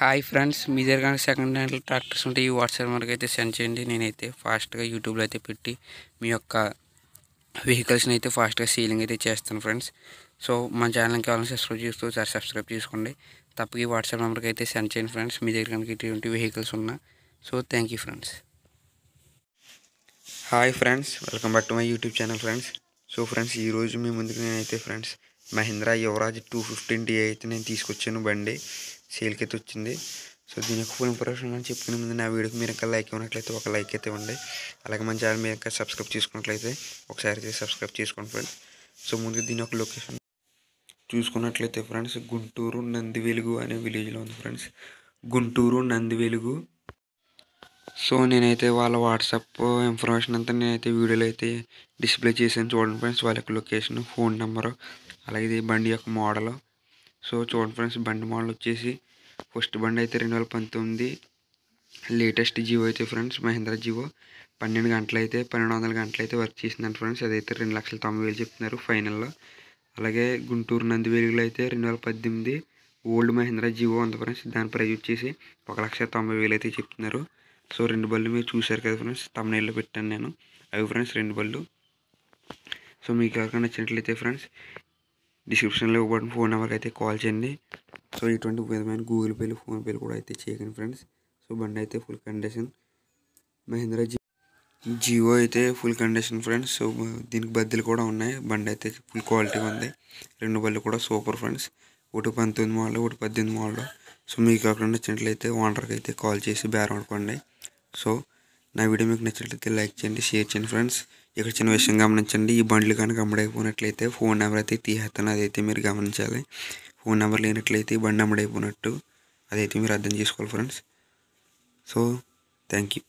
hi friends మీ దగ్గర second hand tractors ఉంటే ఈ వాట్సాప్ మనకి అయితే సెండ్ చేయండి నేనైతే ఫాస్ట్గా యూట్యూబ్లో అయితే పెట్టి మీ యొక్క వెహికల్స్ని అయితే ఫాస్ట్గా సీలింగ్ అయితే చేస్తాను ఫ్రెండ్స్ సో మా ఛానల్కి కావాలని సబ్స్క్రైబ్ చేస్తూ సార్ సబ్స్క్రైబ్ చేసుకోండి తప్పకి వాట్సాప్ నెంబర్కి అయితే సెండ్ చేయండి ఫ్రెండ్స్ మీ దగ్గర కనుక ఇటువంటి వెహికల్స్ ఉన్నా so thank you friends hi friends welcome back to my YouTube channel friends so friends ఈరోజు మీ ముందుకు నేనైతే friends Mahindra Yuvraj two fifteen D అయితే నేను తీసుకొచ్చాను బండి సేల్కి అయితే వచ్చింది సో దీని యొక్క ఫుల్ ఇంప్రెషన్ అని చెప్పుకునే ముందు నా వీడియోకి మీరు ఇంకా లైక్ ఇవ్వనట్లయితే ఒక లైక్ అయితే ఇవ్వండి అలాగే మన ఛానల్ మీరు ఇంకా సబ్స్క్రైబ్ చేసుకున్నట్లయితే ఒకసారి అయితే సబ్స్క్రైబ్ చేసుకోండి ఫ్రెండ్స్ సో ముందు దీని యొక్క లొకేషన్ చూసుకున్నట్లయితే ఫ్రెండ్స్ గుంటూరు నంది వెలుగు అనే విలేజ్లో ఉంది ఫ్రెండ్స్ గుంటూరు నంది వెలుగు సో నేనైతే వాళ్ళ వాట్సాప్ ఇన్ఫర్మేషన్ అంతా నేనైతే వీడియోలో అయితే డిస్ప్లే చేసాను చూడండి ఫ్రెండ్స్ వాళ్ళ యొక్క లొకేషన్ ఫోన్ నెంబరు అలాగే బండి యొక్క మోడలు సో చూడండి ఫ్రెండ్స్ బండి మోడల్ వచ్చేసి ఫస్ట్ బండి అయితే రెండు వేల పంతొమ్మిది లేటెస్ట్ జివో అయితే ఫ్రెండ్స్ మహేంద్ర జివో పన్నెండు గంటలు అయితే పన్నెండు వందల గంటలు అయితే వర్క్ చేసిందండి ఫ్రెండ్స్ అదైతే రెండు లక్షల తొంభై వేలు చెప్తున్నారు ఫైనల్లో అలాగే గుంటూరు నందివేలుగులో అయితే రెండు వేల పద్దెనిమిది ఓల్డ్ మహేంద్ర జివో ఉంది ఫ్రెండ్స్ దాని ప్రైజ్ వచ్చేసి ఒక లక్ష తొంభై వేలు అయితే చెప్తున్నారు సో రెండు బళ్ళు మీరు చూశారు కదా ఫ్రెండ్స్ తమిళనాడులో పెట్టాను నేను అవి ఫ్రెండ్స్ రెండు బళ్ళు సో మీకు ఎవరికైనా నచ్చినట్లయితే ఫ్రెండ్స్ డిస్క్రిప్షన్లో ఇవ్వబడిన ఫోన్ నెంబర్కి అయితే కాల్ చేయండి సో ఇటువంటి విధమైన గూగుల్ పేలు పేలు కూడా అయితే చేయకండి ఫ్రెండ్స్ సో బండి అయితే ఫుల్ కండిషన్ మహేంద్ర జీ జియో అయితే ఫుల్ కండిషన్ ఫ్రెండ్స్ సో దీనికి బద్దీలు కూడా ఉన్నాయి బండి అయితే ఫుల్ క్వాలిటీ ఉంది రెండు బళ్ళు కూడా సూపర్ ఫ్రెండ్స్ ఒకటి పంతొమ్మిది మోడల్ ఒకటి పద్దెనిమిది మోడల్ సో మీకు అక్కడ నచ్చినట్లయితే ఓనర్కి అయితే కాల్ చేసి బేరం అనుకోండి సో నా వీడియో మీకు నచ్చితే లైక్ చేయండి షేర్ చేయండి ఫ్రెండ్స్ ఇక్కడ చిన్న విషం గమనించండి ఈ బండిలు కాని అమ్మడైపోనట్లయితే ఫోన్ అవర్ అయితే తీహతన అది అయితే మీరు గమనించాలి ఫోన్ అవర్ అయినట్లయితే ఈ బండి అమ్మడైపోనట్టు అది అయితే మీరు అద్దం చేసుకోవాలి ఫ్రెండ్స్ సో థాంక్యూ